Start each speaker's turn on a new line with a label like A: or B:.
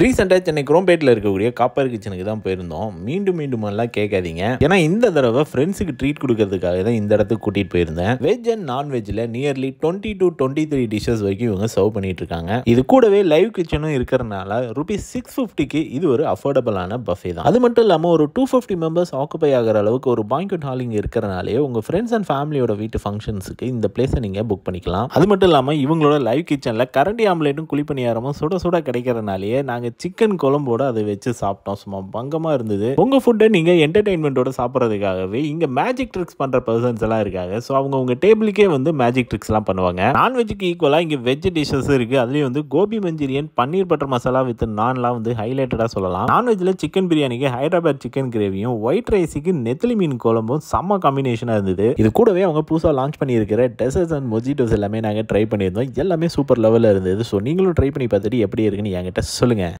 A: ரீசெண்டாக சென்னை குரோம்பேட்டில் இருக்கக்கூடிய காப்பர் கிச்சனுக்கு தான் போயிருந்தோம் மீண்டும் மீண்டும் எல்லாம் கேட்காதீங்க ஏன்னா இந்த தடவை ஃப்ரெண்ட்ஸுக்கு ட்ரீட் கொடுக்கறதுக்காக தான் இந்த இடத்துக்கு கூட்டிட்டு போயிருந்தேன் வெஜ் அண்ட் நான்வெஜ்ஜில் nearly twenty two twenty three dishes வரைக்கும் இவங்க சர்வ் பண்ணிட்டு இருக்காங்க இது கூடவே லைவ் கிச்சனும் இருக்கிறனால ருபீஸ் சிக்ஸ் ஃபிஃப்டிக்கு இது ஒரு அஃபோர்டபுளான பஃபே தான் அது மட்டும் இல்லாமல் ஒரு டூ ஃபிஃப்டி மெம்பர்ஸ் ஆக்குபை ஆகிற அளவுக்கு ஒரு பாயிண்ட் ஹாலிங் இருக்கிறனாலேயே உங்கள் ஃப்ரெண்ட்ஸ் அண்ட் ஃபேமிலியோட வீட்டு ஃபங்க்ஷன்ஸுக்கு இந்த பிளேஸை நீங்கள் புக் பண்ணிக்கலாம் அது மட்டும் இல்லாமல் இவங்களோட லைவ் கிச்சனில் கரண்டி ஆம்லேட்டும் குழிப்பணியாரமும் சுட சுட கிடைக்கிறனாலேயே நாங்கள் நாங்கள் சிக்கன் குழம்போட அதை வச்சு சாப்பிட்டோம் சும்மா பங்கமாக இருந்தது உங்கள் ஃபுட்டை நீங்கள் என்டர்டெயின்மெண்ட்டோட சாப்பிட்றதுக்காகவே இங்கே மேஜிக் ட்ரிக்ஸ் பண்ணுற பர்சன்ஸ் எல்லாம் இருக்காங்க ஸோ அவங்க உங்கள் டேபிளுக்கே வந்து மேஜிக் ட்ரிக்ஸ்லாம் பண்ணுவாங்க நான்வெஜ்ஜுக்கு ஈக்குவலாக இங்கே வெஜ் டிஷ்ஷஸ் இருக்குது அதுலேயும் வந்து கோபி மஞ்சூரியன் பன்னீர் பட்டர் மசாலா வித் நான்லாம் வந்து ஹைலைட்டடாக சொல்லலாம் நான்வெஜ்ஜில் சிக்கன் பிரியாணிக்கு ஹைதராபாத் சிக்கன் கிரேவியும் ஒயிட் ரைஸுக்கு நெத்திலி மீன் குழம்பும் செம்ம காம்பினேஷனாக இருந்தது இது கூடவே அவங்க புதுசாக லான்ச் பண்ணியிருக்கிற டெசர்ட்ஸ் அண்ட் மொஜிட்டோஸ் எல்லாமே நாங்கள் ட்ரை பண்ணியிருந்தோம் எல்லாமே சூப்பர் லெவலில் இருந்தது ஸோ நீங்களும் ட்ரை பண்ணி பார்த்துட்டு எப்படி இருக்குன்னு என்கிட்ட சொல்லுங்கள்